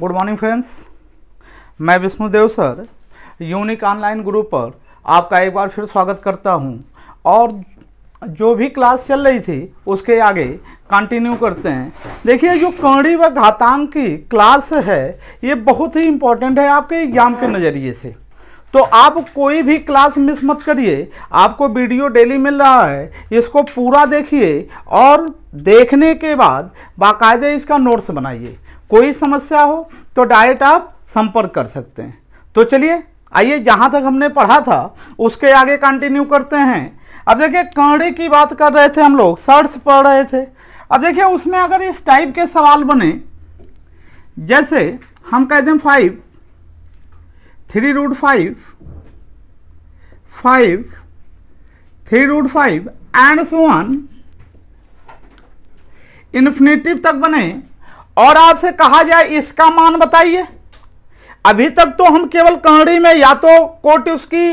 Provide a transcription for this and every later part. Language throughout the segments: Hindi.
गुड मॉर्निंग फ्रेंड्स मैं Vishnudev sir unique online group पर आपका एक बार फिर स्वागत करता हूं और जो भी क्लास चल रही थी उसके आगे कंटिन्यू करते हैं देखिए जो कणी व घातांक की क्लास है ये बहुत ही इम्पोर्टेंट है आपके एग्जाम के नज़रिए से तो आप कोई भी क्लास मिस मत करिए आपको वीडियो डेली मिल रहा है इसको पूरा देखिए और देखने के बाद बाकायदे इसका नोट्स बनाइए कोई समस्या हो तो डायरेक्ट आप संपर्क कर सकते हैं तो चलिए आइए जहां तक हमने पढ़ा था उसके आगे कंटिन्यू करते हैं अब देखिए कड़े की बात कर रहे थे हम लोग सर्ट्स पढ़ रहे थे अब देखिए उसमें अगर इस टाइप के सवाल बने जैसे हम कह दें five three root five five three root five and so on infinitive तक बने और आपसे कहा जाए इसका मान बताइए अभी तक तो हम केवल कहड़ी में या तो कोट उसकी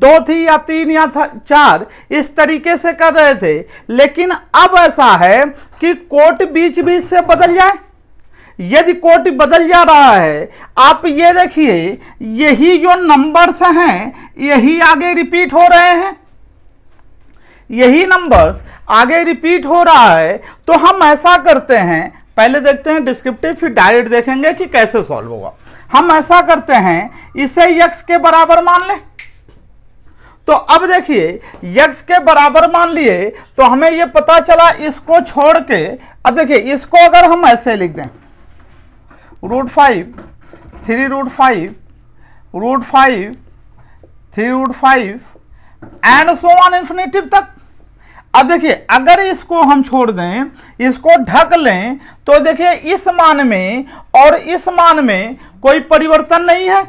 दो थी या तीन या था, चार इस तरीके से कर रहे थे लेकिन अब ऐसा है कि कोट बीच बीच से बदल जाए यदि कोट बदल जा रहा है आप ये देखिए यही जो नंबर्स हैं यही आगे रिपीट हो रहे हैं यही नंबर्स आगे रिपीट हो रहा है तो हम ऐसा करते हैं पहले देखते हैं डिस्क्रिप्टिव फिर डायरेक्ट देखेंगे कि कैसे सॉल्व होगा हम ऐसा करते हैं इसे यक्स के बराबर मान लें तो अब देखिए यक्स के बराबर मान लिए तो हमें यह पता चला इसको छोड़ के अब देखिए इसको अगर हम ऐसे लिख दें root five three root five root five three root five and so on infinitive तक अब देखिए अगर इसको हम छोड़ दें इसको ढक लें तो देखिए इस मान में और इस मान में कोई परिवर्तन नहीं है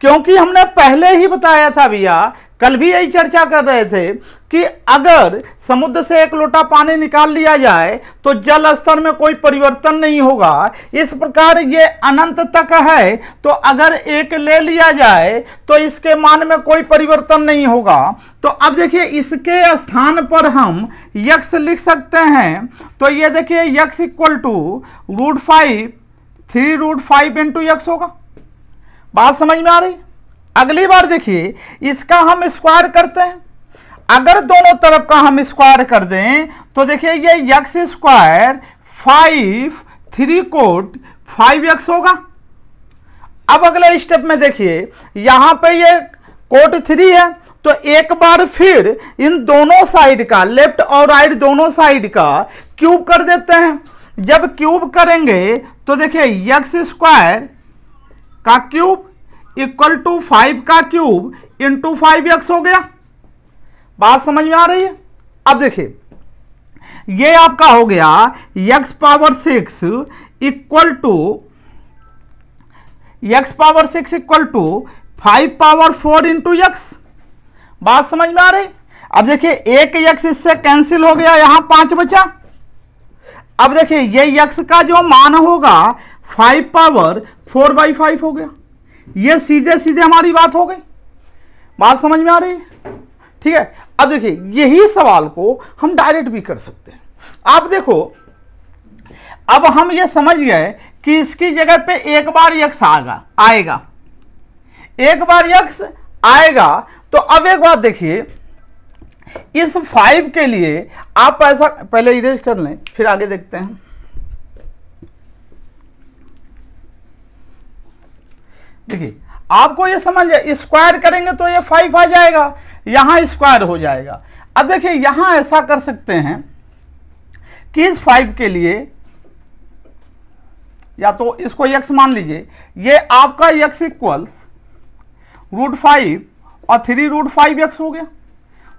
क्योंकि हमने पहले ही बताया था भैया कल भी यही चर्चा कर रहे थे कि अगर समुद्र से एक लोटा पानी निकाल लिया जाए तो जल स्तर में कोई परिवर्तन नहीं होगा इस प्रकार ये अनंत तक है तो अगर एक ले लिया जाए तो इसके मान में कोई परिवर्तन नहीं होगा तो अब देखिए इसके स्थान पर हम यक्स लिख सकते हैं तो ये देखिए x equal to root five three root five into x होगा बात समझ में आ रही अगली बार देखिए इसका हम स्क्वायर करते हैं अगर दोनों तरफ का हम स्क्वायर कर दें तो देखिए ये यक्स स्क्वायर फाइव थ्री कोट फाइव यक्स होगा अब अगले स्टेप में देखिए यहां पे ये कोट थ्री है तो एक बार फिर इन दोनों साइड का लेफ्ट और राइट दोनों साइड का क्यूब कर देते हैं जब क्यूब करेंगे तो देखिए यक्स स्क्वायर का क्यूब इक्वल टू फाइव का क्यूब इंटू फाइव एक्स हो गया बात समझ में आ रही है अब देखिए ये आपका हो गया x power six equal to x power six equal to five power four into x बात समझ में आ रही अब देखिए एक यक्स इससे कैंसिल हो गया यहां पांच बचा अब देखिए ये यक्स का जो मान होगा five power four by five हो गया ये सीधे सीधे हमारी बात हो गई बात समझ में आ रही है ठीक है अब देखिए यही सवाल को हम डायरेक्ट भी कर सकते हैं आप देखो अब हम ये समझ गए कि इसकी जगह पे एक बार यक्ष आएगा आएगा एक बार यक्ष आएगा तो अब एक बात देखिए इस फाइव के लिए आप ऐसा पहले इरेज कर लें फिर आगे देखते हैं देखिए आपको ये समझ स्क्वायर करेंगे तो ये फाइव आ जाएगा यहाँ स्क्वायर हो जाएगा अब देखिए यहाँ ऐसा कर सकते हैं कि इस फाइव के लिए या तो इसको यक्स मान लीजिए ये आपका यक्स इक्वल्स रूट फाइव और थ्री रूट फाइव यक्स हो गया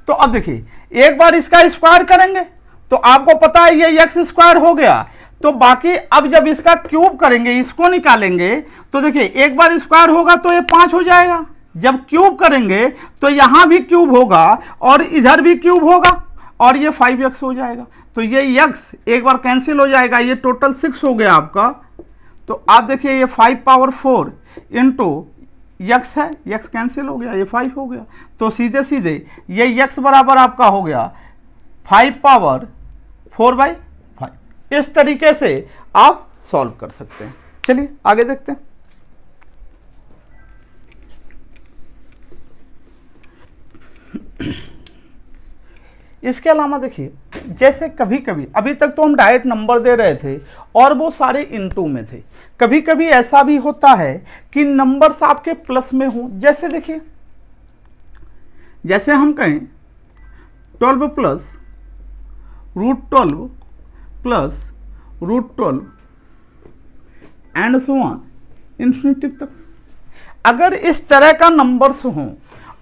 तो अब देखिए एक बार इसका स्क्वायर करेंगे तो आपको पता है ये यक्स स्क्वायर हो गया तो बाकी अब जब इसका क्यूब करेंगे इसको निकालेंगे तो देखिए एक बार स्क्वायर होगा तो ये पाँच हो जाएगा जब क्यूब करेंगे तो यहाँ भी क्यूब होगा और इधर भी क्यूब होगा और ये फाइव एक्स हो जाएगा तो ये यक्स एक बार कैंसिल हो जाएगा ये टोटल सिक्स हो गया आपका तो आप देखिए ये five power four into x है यक्स कैंसिल हो गया ये फाइव हो गया तो सीधे सीधे ये यक्स बराबर आपका हो गया फाइव पावर फोर बाई इस तरीके से आप सॉल्व कर सकते हैं चलिए आगे देखते हैं इसके अलावा देखिए जैसे कभी कभी अभी तक तो हम डायरेक्ट नंबर दे रहे थे और वो सारे इनटू में थे कभी कभी ऐसा भी होता है कि नंबर्स आपके प्लस में हों जैसे देखिए जैसे हम कहें twelve plus root twelve plus root twelve and so on infinitive तक अगर इस तरह का नंबर्स हो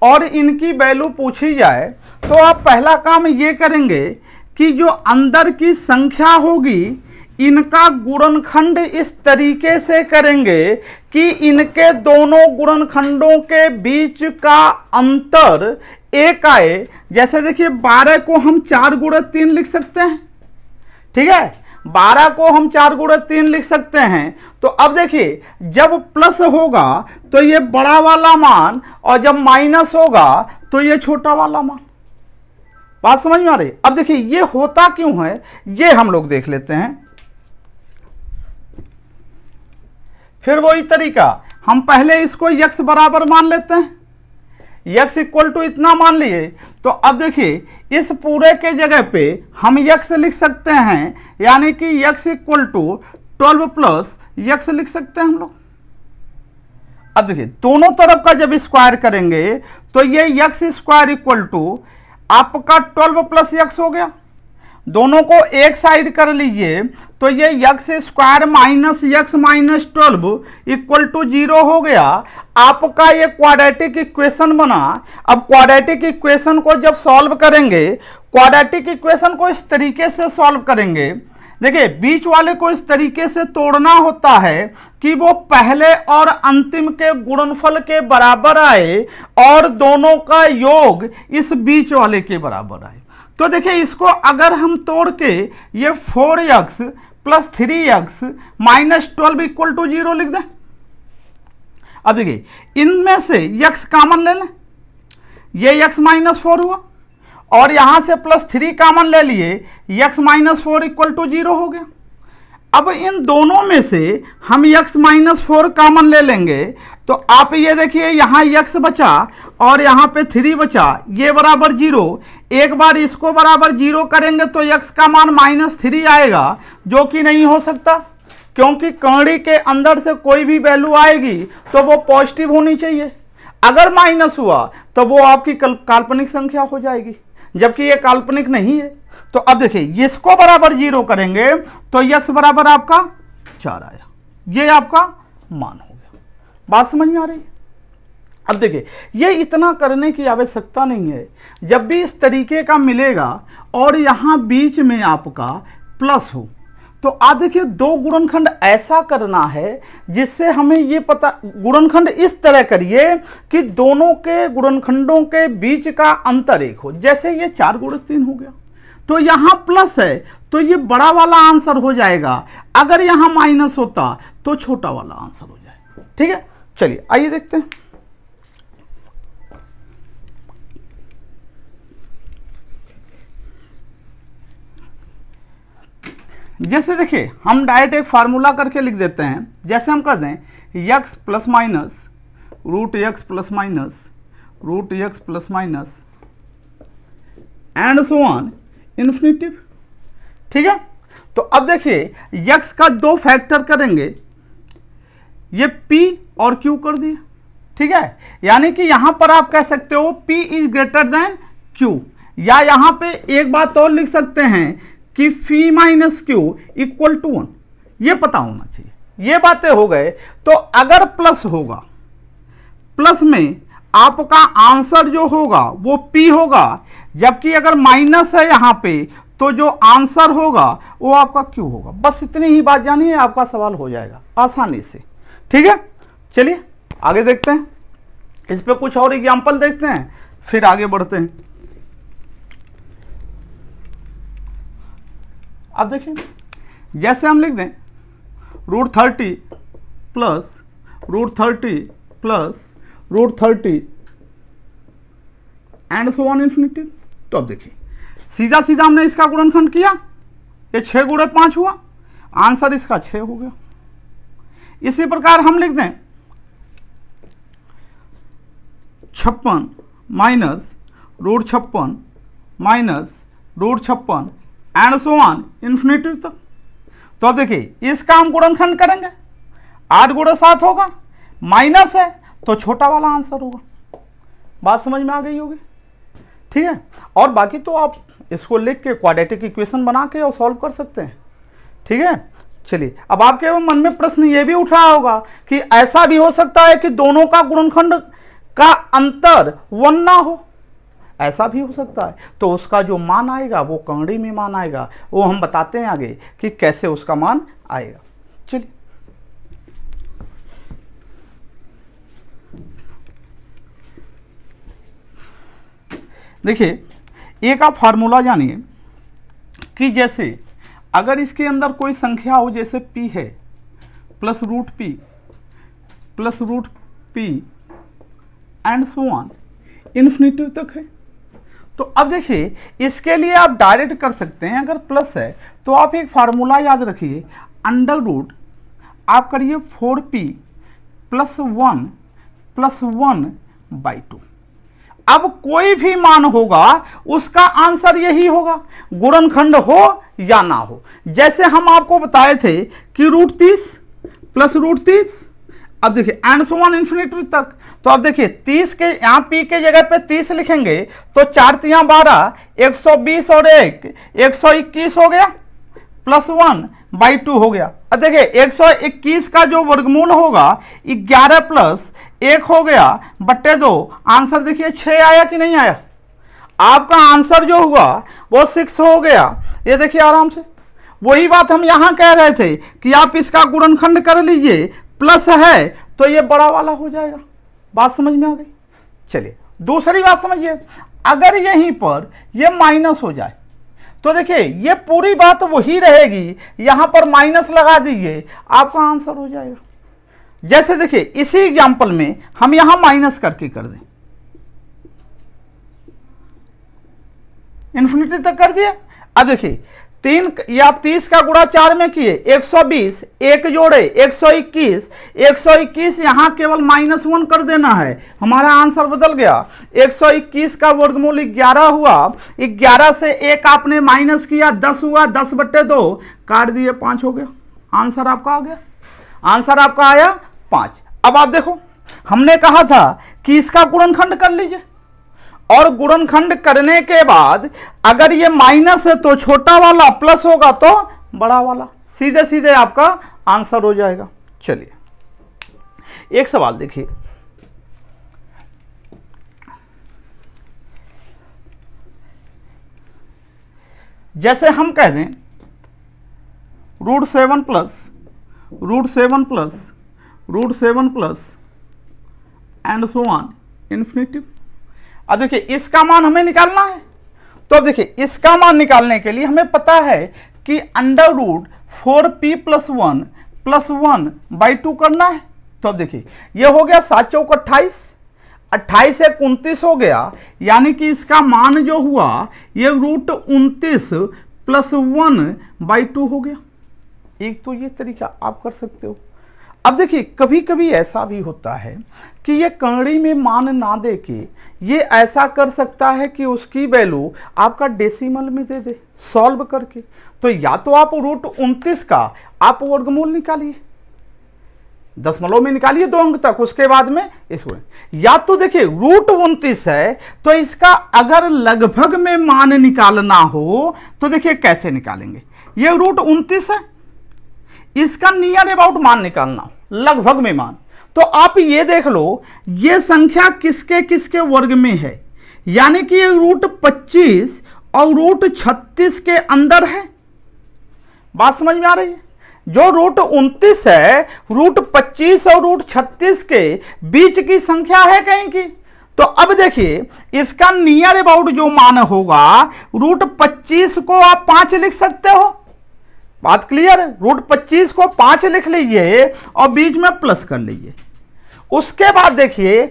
और इनकी वैल्यू पूछी जाए तो आप पहला काम ये करेंगे कि जो अंदर की संख्या होगी इनका गुणनखंड इस तरीके से करेंगे कि इनके दोनों गुणनखंडों के बीच का अंतर एक आए जैसे देखिए बारह को हम चार गुणा तीन लिख सकते हैं ठीक है बारह को हम चार गुड़े तीन लिख सकते हैं तो अब देखिए जब प्लस होगा तो ये बड़ा वाला मान और जब माइनस होगा तो ये छोटा वाला मान बात समझ में आ रही अब देखिए ये होता क्यों है ये हम लोग देख लेते हैं फिर वही तरीका हम पहले इसको यक्स बराबर मान लेते हैं यक्स इक्वल टू इतना मान लिए तो अब देखिए इस पूरे के जगह पे हम यक्स लिख सकते हैं यानी कि x equal to twelve plus x लिख सकते हैं हम लोग अब देखिए दोनों तरफ का जब स्क्वायर करेंगे तो ये यक्स स्क्वायर इक्वल टू आपका ट्वेल्व प्लस यक्स हो गया दोनों को एक साइड कर लीजिए तो ये x square minus x minus twelve equal to zero हो गया आपका ये क्वाड्रेटिक इक्वेशन बना अब क्वाड्रेटिक इक्वेशन को जब सॉल्व करेंगे क्वाड्रेटिक इक्वेशन को इस तरीके से सॉल्व करेंगे देखिए बीच वाले को इस तरीके से तोड़ना होता है कि वो पहले और अंतिम के गुणनफल के बराबर आए और दोनों का योग इस बीच वाले के बराबर आए तो देखिए इसको अगर हम तोड़ के ये four x plus three x minus twelve equal to zero लिख दें अब देखिए इनमें से यक्स कामन ले लें ये यक्स माइनस फोर हुआ और यहाँ से प्लस थ्री कामन ले लिए x minus four equal to zero हो गया अब इन दोनों में से हम यक्स माइनस फोर कामन ले लेंगे तो आप ये देखिए यहाँ यक्स बचा और यहाँ पे थ्री बचा ये बराबर जीरो एक बार इसको बराबर जीरो करेंगे तो यक्स का मान माइनस थ्री आएगा जो कि नहीं हो सकता क्योंकि कड़ी के अंदर से कोई भी वैल्यू आएगी तो वो पॉजिटिव होनी चाहिए अगर माइनस हुआ तो वो आपकी काल्पनिक संख्या हो जाएगी जबकि ये काल्पनिक नहीं है तो अब देखिए इसको बराबर जीरो करेंगे तो यक्स बराबर आपका चार आया ये आपका मान हो गया बात समझ में आ रही है अब देखिए ये इतना करने की आवश्यकता नहीं है जब भी इस तरीके का मिलेगा और यहाँ बीच में आपका प्लस हो तो आप देखिए दो गुणनखंड ऐसा करना है जिससे हमें ये पता गुणनखंड इस तरह करिए कि दोनों के गुणनखंडों के बीच का अंतर एक हो जैसे ये चार गुण तीन हो गया तो यहाँ प्लस है तो ये बड़ा वाला आंसर हो जाएगा अगर यहाँ माइनस होता तो छोटा वाला आंसर हो जाएगा ठीक है चलिए आइए देखते हैं जैसे देखिए हम डायरेक्ट एक फार्मूला करके लिख देते हैं जैसे हम कर दें x plus minus root x plus minus root x plus minus and so on infinitive ठीक है तो अब देखिए यक्स का दो फैक्टर करेंगे ये p और q कर दिए ठीक है यानी कि यहां पर आप कह सकते हो p is greater than q या यहां पे एक बात और लिख सकते हैं कि p minus q equal to one ये पता होना चाहिए ये बातें हो गए तो अगर प्लस होगा प्लस में आपका आंसर जो होगा वो पी होगा जबकि अगर माइनस है यहाँ पे तो जो आंसर होगा वो आपका क्यू होगा बस इतनी ही बात जानिए आपका सवाल हो जाएगा आसानी से ठीक है चलिए आगे देखते हैं इस पर कुछ और एग्जाम्पल देखते हैं फिर आगे बढ़ते हैं आप देखें जैसे हम लिख दें root thirty plus root thirty plus root thirty and so on infinity तो अब देखिए सीधा सीधा हमने इसका गुणनखंड किया ये छः गुड़े पाँच हुआ आंसर इसका छः हो गया इसी प्रकार हम लिख दें छप्पन माइनस रूट छप्पन माइनस रूट छप्पन एंड सो वन इन्फिनेटिव तक तो देखिए इसका हम गुणनखंड करेंगे आठ गुणा सात होगा माइनस है तो छोटा वाला आंसर होगा बात समझ में आ गई होगी ठीक है और बाकी तो आप इसको लिख के क्वाड्रेटिक इक्वेशन बना के और सॉल्व कर सकते हैं ठीक है चलिए अब आपके मन में प्रश्न ये भी उठ रहा होगा कि ऐसा भी हो सकता है कि दोनों का गुणनखंड का अंतर वन ना हो ऐसा भी हो सकता है तो उसका जो मान आएगा वो कंगड़ी में मान आएगा वो हम बताते हैं आगे कि कैसे उसका मान आएगा चलिए देखिए ए का फार्मूला जानिए कि जैसे अगर इसके अंदर कोई संख्या हो जैसे पी है plus root p plus root p and so on infinitive तक है तो अब देखिए इसके लिए आप डायरेक्ट कर सकते हैं अगर प्लस है तो आप एक फार्मूला याद रखिए अंडर रूट आप करिए four p plus one plus one by two अब कोई भी मान होगा उसका आंसर यही होगा गुणनखंड हो या ना हो जैसे हम आपको बताए थे कि रूट तीस प्लस रूट तीस अब देखिए एंड सो वन इन्फिनिटी तक तो अब देखिए 30 के यहाँ पी के जगह पे 30 लिखेंगे तो चार तिया बारह एक सौ बीस और एक एक सौ इक्कीस हो गया प्लस वन बाई टू हो गया अब देखिए एक सौ इक्कीस का जो वर्गमूल होगा ग्यारह प्लस एक हो गया बट्टे दो आंसर देखिए छः आया कि नहीं आया आपका आंसर जो हुआ वो सिक्स हो गया ये देखिए आराम से वही बात हम यहाँ कह रहे थे कि आप इसका गुणनखंड कर लीजिए प्लस है तो ये बड़ा वाला हो जाएगा बात समझ में आ गई चलिए दूसरी बात समझिए अगर यहीं पर ये माइनस हो जाए तो देखिए ये पूरी बात वही रहेगी यहाँ पर माइनस लगा दीजिए आपका आंसर हो जाएगा जैसे देखिए इसी एग्जाम्पल में हम यहाँ माइनस करके कर दें इन्फिनिटी तक कर दिए अब देखिए तीन या तीस का गुणा चार में किए 120 एक जोड़े 121 121 यहाँ केवल माइनस वन कर देना है हमारा आंसर बदल गया 121 का वर्गमूल 11 हुआ 11 से एक आपने माइनस किया 10 हुआ 10 बट्टे दो काट दिए पाँच हो गया आंसर आपका आ गया आंसर आपका आया पाँच अब आप देखो हमने कहा था कि इसका गुणनखंड कर लीजिए और गुणनखंड करने के बाद अगर ये माइनस है तो छोटा वाला प्लस होगा तो बड़ा वाला सीधे सीधे आपका आंसर हो जाएगा चलिए एक सवाल देखिए जैसे हम कह दें root seven plus root seven plus root seven plus and so on infinitive अब देखिए इसका मान हमें निकालना है तो अब देखिए इसका मान निकालने के लिए हमें पता है कि under root four p plus one plus one by two करना है तो अब देखिए ये हो गया सात चौक अट्ठाईस अट्ठाईस एक उनतीस हो गया यानी कि इसका मान जो हुआ ये रूट उनतीस प्लस वन बाई टू हो गया एक तो ये तरीका आप कर सकते हो अब देखिए कभी कभी ऐसा भी होता है कि ये कंगड़ी में मान ना दे के ये ऐसा कर सकता है कि उसकी वैल्यू आपका डेसिमल में दे दे सॉल्व करके तो या तो आप रूट उनतीस का आप वर्गमूल निकालिए दसमलव में निकालिए दो अंक तक उसके बाद में इसको या तो देखिए रूट उनतीस है तो इसका अगर लगभग में मान निकालना हो तो देखिए कैसे निकालेंगे ये रूट उनतीस है इसका नियर अबाउट मान निकालना लगभग में मान तो आप ये देख लो ये संख्या किसके किसके वर्ग में है यानी कि ये रूट पच्चीस और रूट छत्तीस के अंदर है बात समझ में आ रही है जो रूट उनतीस है रूट पच्चीस और रूट छत्तीस के बीच की संख्या है कहीं की तो अब देखिए इसका नियर अबाउट जो मान होगा रूट पच्चीस को आप पांच लिख सकते हो बात क्लियर रूट पच्चीस को पांच लिख लीजिए और बीच में प्लस कर लीजिए उसके बाद देखिए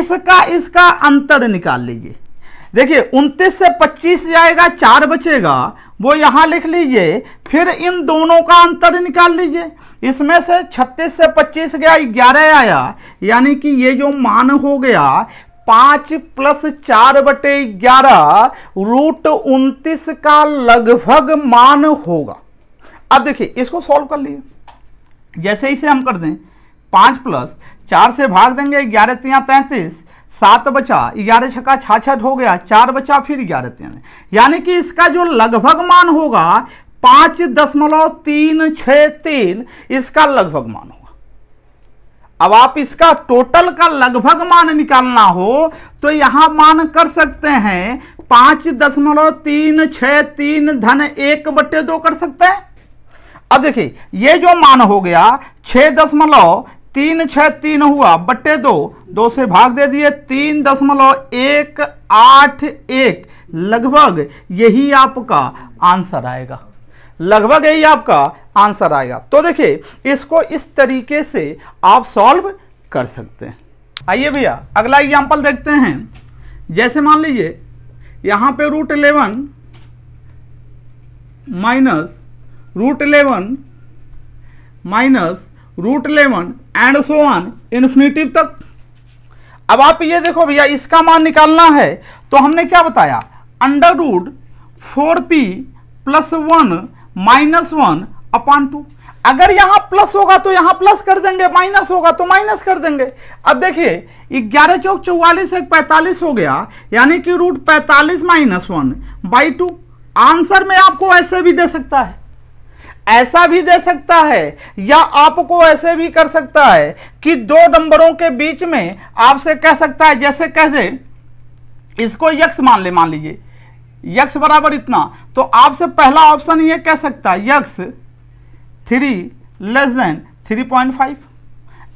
इसका इसका अंतर निकाल लीजिए देखिए उनतीस से पच्चीस जाएगा चार बचेगा वो यहाँ लिख लीजिए फिर इन दोनों का अंतर निकाल लीजिए इसमें से छत्तीस से पच्चीस गया ग्यारह आया यानी कि ये जो मान हो गया पाँच प्लस चार बटे ग्यारह रूट उनतीस का लगभग मान होगा अब देखिए इसको सॉल्व कर लिए जैसे इसे हम कर दें पाँच प्लस चार से भाग देंगे ग्यारह तिया तैंतीस सात बचा ग्यारह छका छाछठ हो गया चार बचा फिर ग्यारह तिया यानी कि इसका जो लगभग मान होगा पाँच दशमलव तीन छ तीन इसका लगभग मान होगा अब आप इसका टोटल का लगभग मान निकालना हो तो यहां मान कर सकते हैं पाँच दशमलव तीन छः तीन धन एक बटे दो कर सकते हैं अब देखिए ये जो मान हो गया छः दशमलव तीन छः तीन हुआ बट्टे दो दो से भाग दे दिए तीन दशमलव एक आठ एक लगभग यही आपका आंसर आएगा लगभग यही आपका आंसर आएगा तो देखिए इसको इस तरीके से आप सॉल्व कर सकते हैं आइए भैया अगला एग्जाम्पल देखते हैं जैसे मान लीजिए यहाँ पे root eleven minus root 11 minus root eleven and so on infinitive तक अब आप ये देखो भैया इसका मान निकालना है तो हमने क्या बताया under root four p plus one minus one upon two अगर यहाँ प्लस होगा तो यहाँ प्लस कर देंगे माइनस होगा तो माइनस कर देंगे अब देखिए ग्यारह चौक चौवालीस एक पैंतालीस हो गया यानी कि रूट पैंतालीस minus one by two answer में आपको ऐसे भी दे सकता है ऐसा भी दे सकता है या आपको ऐसे भी कर सकता है कि दो नंबरों के बीच में आपसे कह सकता है जैसे कह दे इसको यक्ष मान ले मान लीजिए यक्ष बराबर इतना तो आपसे पहला ऑप्शन ये कह सकता है x three less than three point five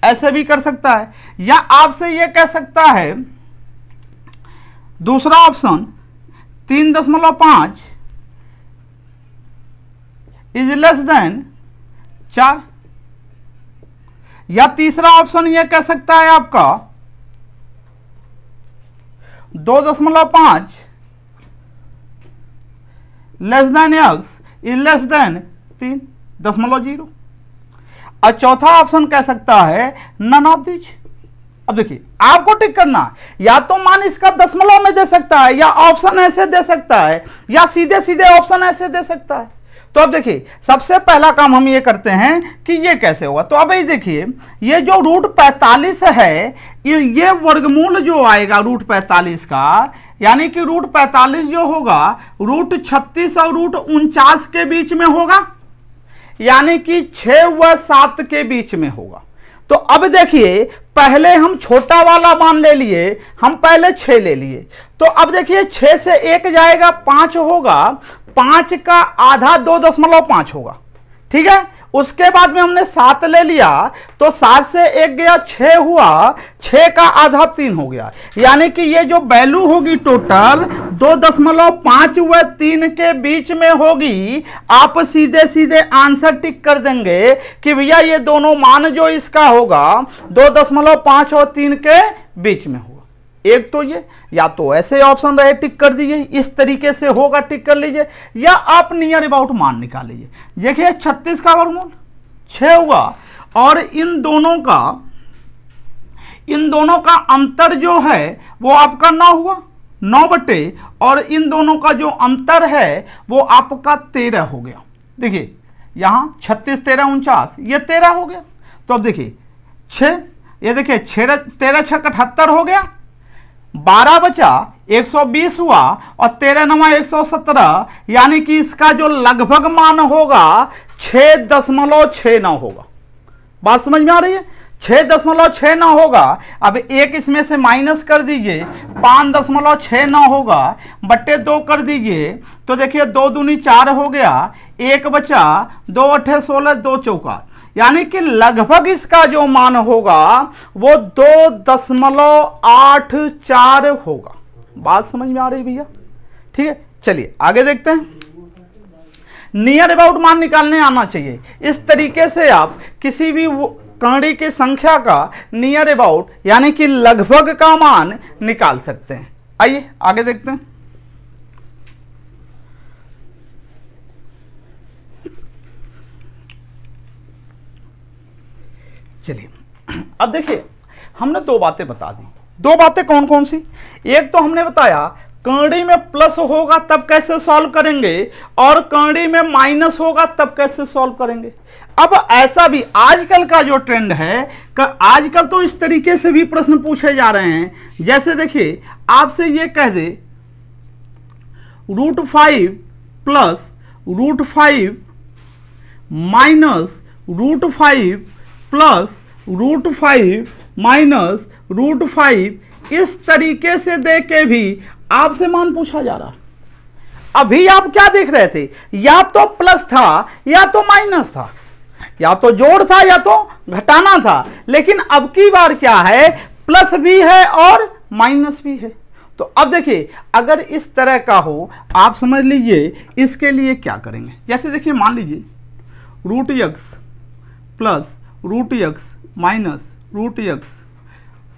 ऐसे भी कर सकता है या आपसे ये कह सकता है दूसरा ऑप्शन तीन दशमलव पाँच इज लेस देन चार या तीसरा ऑप्शन यह कह सकता है आपका दो दशमलव पांच less than x is less than तीन दशमलव जीरो और चौथा ऑप्शन कह सकता है नन ऑफ दिच अब देखिए आपको टिक करना या तो मान इसका दशमलव में दे सकता है या ऑप्शन ऐसे दे सकता है या सीधे सीधे ऑप्शन ऐसे दे सकता है तो अब देखिए सबसे पहला काम हम ये करते हैं कि ये कैसे होगा तो अब ये देखिए ये जो रूट पैंतालीस है ये ये वर्गमूल जो आएगा रूट पैंतालीस का यानी कि रूट पैंतालीस जो होगा रूट छत्तीस और रूट उनचास के बीच में होगा यानी कि छ व सात के बीच में होगा तो अब देखिए पहले हम छोटा वाला मान ले लिए हम पहले छः ले लिए तो अब देखिए छः से एक जाएगा पाँच होगा पाँच का आधा दो दशमलव पाँच होगा ठीक है उसके बाद में हमने सात ले लिया तो सात से एक गया छ हुआ छ का आधा तीन हो गया यानी कि ये जो वैल्यू होगी टोटल दो दशमलव पांच व तीन के बीच में होगी आप सीधे सीधे आंसर टिक कर देंगे कि भैया ये दोनों मान जो इसका होगा दो दशमलव पांच और तीन के बीच में होगा एक तो ये या तो ऐसे ऑप्शन रहे टिक कर दीजिए इस तरीके से होगा टिक कर लीजिए या आप नियर अबाउट मान निकाल लीजिए देखिए छत्तीस का वर्गमूल छः हुआ और इन दोनों का इन दोनों का अंतर जो है वो आपका नौ हुआ नौ बटे और इन दोनों का जो अंतर है वो आपका तेरह हो गया देखिए यहाँ छत्तीस तेरह उनचास ये तेरह हो गया तो अब देखिए छः ये देखिए छः तेरह छः अठहत्तर हो गया बारह बचा 120 हुआ और तेरह नवा 117 यानी कि इसका जो लगभग मान होगा छः दशमलव होगा बात समझ में आ रही है छह दशमलव छ नौ होगा अब एक इसमें से माइनस कर दीजिए पाँच दशमलव छह नौ होगा बट्टे दो कर दीजिए तो देखिए दो दूनी चार हो गया एक बचा दो अठे सोलह दो चौका यानी कि लगभग इसका जो मान होगा वो दो दशमलव आठ चार होगा बात समझ में आ रही भैया ठीक है चलिए आगे देखते हैं नियर अबाउट मान निकालने आना चाहिए इस तरीके से आप किसी भी कणी की संख्या का नियर अबाउट यानी कि लगभग का मान निकाल सकते हैं आइए आगे देखते हैं चलिए अब देखिए हमने दो बातें बता दी दो बातें कौन कौन सी एक तो हमने बताया कर्णी में प्लस होगा तब कैसे सॉल्व करेंगे और कर्णी में माइनस होगा तब कैसे सॉल्व करेंगे अब ऐसा भी आजकल का जो ट्रेंड है आजकल तो इस तरीके से भी प्रश्न पूछे जा रहे हैं जैसे देखिए आपसे ये कह दे root five plus root five minus root five plus root five minus root five इस तरीके से दे के भी आपसे मान पूछा जा रहा अभी आप क्या देख रहे थे या तो प्लस था या तो माइनस था या तो जोड़ था या तो घटाना था लेकिन अब की बार क्या है प्लस भी है और माइनस भी है तो अब देखिए अगर इस तरह का हो आप समझ लीजिए इसके लिए क्या करेंगे जैसे देखिए मान लीजिए root x plus root x minus root x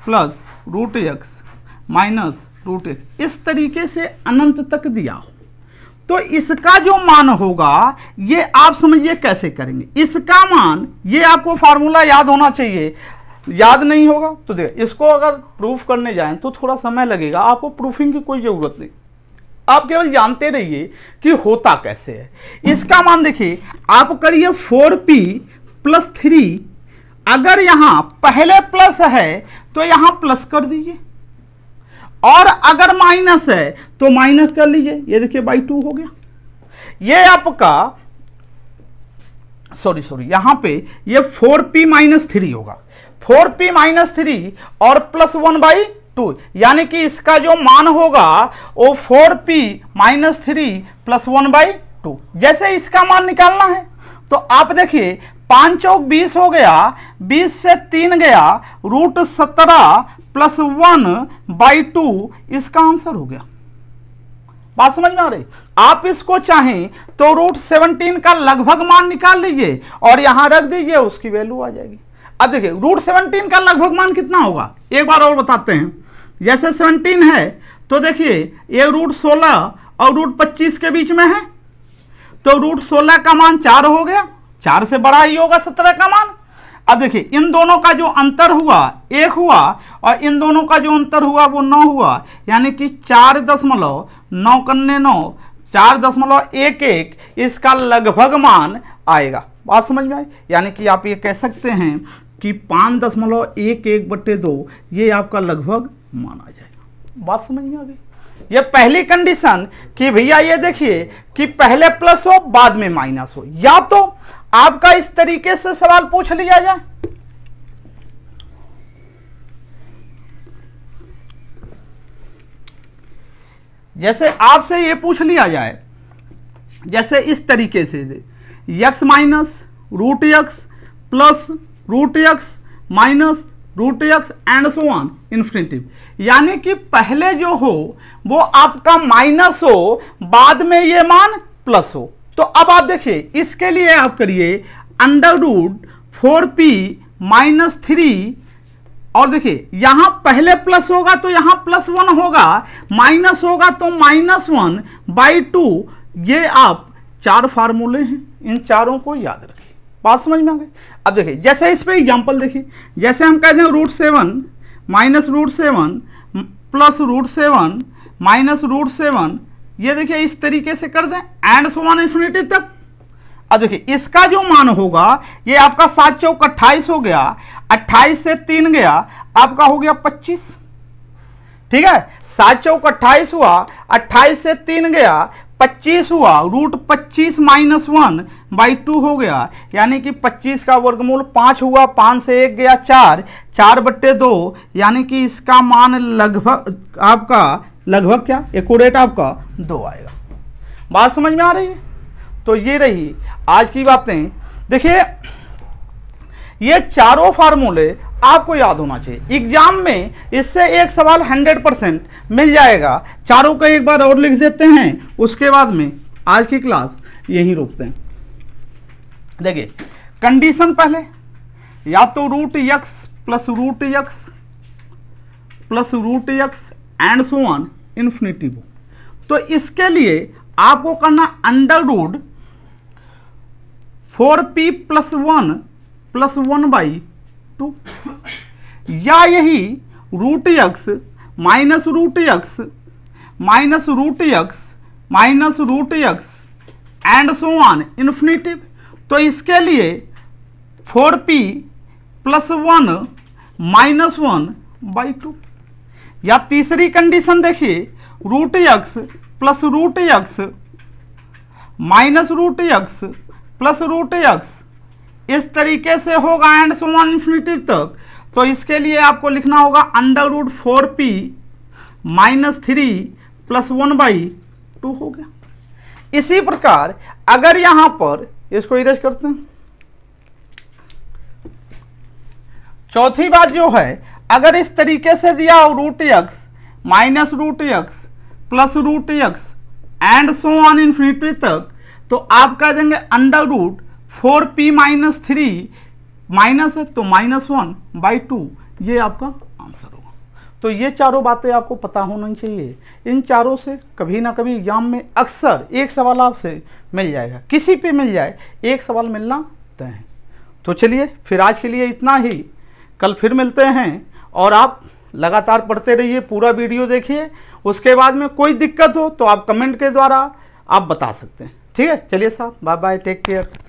plus root x minus root x इस तरीके से अनंत तक दिया हो तो इसका जो मान होगा ये आप समझिए कैसे करेंगे इसका मान ये आपको फार्मूला याद होना चाहिए याद नहीं होगा तो देखिए इसको अगर प्रूफ करने जाए तो थोड़ा समय लगेगा आपको प्रूफिंग की कोई ज़रूरत नहीं आप केवल जानते रहिए कि होता कैसे है इसका मान देखिए आप करिए फोर पी प्लस थ्री अगर यहां पहले प्लस है तो यहां प्लस कर दीजिए और अगर माइनस है तो माइनस कर लीजिए ये देखिए बाई टू हो गया ये आपका सॉरी सॉरी यहां पे ये फोर पी माइनस थ्री होगा फोर पी माइनस थ्री और प्लस वन बाई टू यानी कि इसका जो मान होगा वो four p minus three plus one by two जैसे इसका मान निकालना है तो आप देखिए पाँच चौक बीस हो गया बीस से तीन गया रूट सत्रह प्लस वन बाई टू इसका आंसर हो गया बात समझ में आ रही आप इसको चाहें तो रूट सेवनटीन का लगभग मान निकाल लीजिए और यहां रख दीजिए उसकी वैल्यू आ जाएगी अब देखिए रूट सेवनटीन का लगभग मान कितना होगा एक बार और बताते हैं जैसे सेवनटीन है तो देखिए ये रूट सोलह और रूट पच्चीस के बीच में है तो रूट सोलह का मान चार हो गया चार से बड़ा ही होगा सत्रह का मान अब देखिए इन दोनों का जो अंतर हुआ एक हुआ और इन दोनों का जो अंतर हुआ वो नौ हुआ यानी कि चार दशमलव नौ कन्ने नौ चार दशमलव एक एक इसका लगभग मान आएगा बात समझ में आई यानी कि आप ये कह सकते हैं कि पाँच दशमलव एक एक बटे दो ये आपका लगभग माना जाएगा बात समझ में आ गई ये पहली कंडीशन कि भैया ये देखिए कि पहले प्लस हो बाद में माइनस हो या तो आपका इस तरीके से सवाल पूछ लिया जाए जैसे आपसे ये पूछ लिया जाए जैसे इस तरीके से x minus root x plus root x minus root x and so on infinitive यानी कि पहले जो हो वो आपका माइनस हो बाद में ये मान प्लस हो तो अब आप देखिए इसके लिए आप करिए under root four p minus three और देखिए यहां पहले प्लस होगा तो यहां प्लस वन होगा माइनस होगा तो माइनस वन बाई टू ये आप चार फार्मूले हैं इन चारों को याद रखिए बात समझ में आ गई अब देखिए जैसे इस पर एग्जाम्पल देखिए जैसे हम कहते हैं root seven minus root seven plus root seven minus root seven ये देखिए इस तरीके से कर दें एंड सोमान इन्फिनेटिव तक अब देखिए इसका जो मान होगा ये आपका सात चौक अट्ठाईस हो गया अट्ठाईस से तीन गया आपका हो गया पच्चीस ठीक है सात चौक अट्ठाईस हुआ अट्ठाईस से तीन गया पच्चीस हुआ रूट पच्चीस माइनस वन बाई टू हो गया यानी कि पच्चीस का वर्गमूल पाँच हुआ पाँच से एक गया चार चार बट्टे दो यानी कि इसका मान लगभग आपका लगभग क्या एकट आपका दो आएगा बात समझ में आ रही है तो ये रही आज की बातें देखिए ये चारों फार्मूले आपको याद होना चाहिए एग्जाम में इससे एक सवाल 100 परसेंट मिल जाएगा चारों का एक बार और लिख देते हैं उसके बाद में आज की क्लास यहीं रोकते हैं देखिए कंडीशन पहले या तो root x plus root x plus root x and so on infinitive तो इसके लिए आपको करना under root four p plus one plus one by two या यही root x minus root x minus root x minus root x and so on infinitive तो इसके लिए four p plus one minus one by two या तीसरी कंडीशन देखिए root x plus root x minus root x plus root x इस तरीके से होगा एंड सोमन इन्फिनिटी तक तो इसके लिए आपको लिखना होगा under root four p minus three plus one by two हो गया इसी प्रकार अगर यहां पर इसको इरेज करते हैं चौथी बात जो है अगर इस तरीके से दिया हो root x minus root x plus root x and so on infinity तक तो आप कह देंगे under root four p minus three minus है तो माइनस वन बाई टू ये आपका आंसर होगा तो ये चारों बातें आपको पता होनी चाहिए इन चारों से कभी ना कभी एग्जाम में अक्सर एक सवाल आपसे मिल जाएगा किसी पे मिल जाए एक सवाल मिलना तय है तो चलिए फिर आज के लिए इतना ही कल फिर मिलते हैं और आप लगातार पढ़ते रहिए पूरा वीडियो देखिए उसके बाद में कोई दिक्कत हो तो आप कमेंट के द्वारा आप बता सकते हैं ठीक है चलिए साहब बाय बाय टेक केयर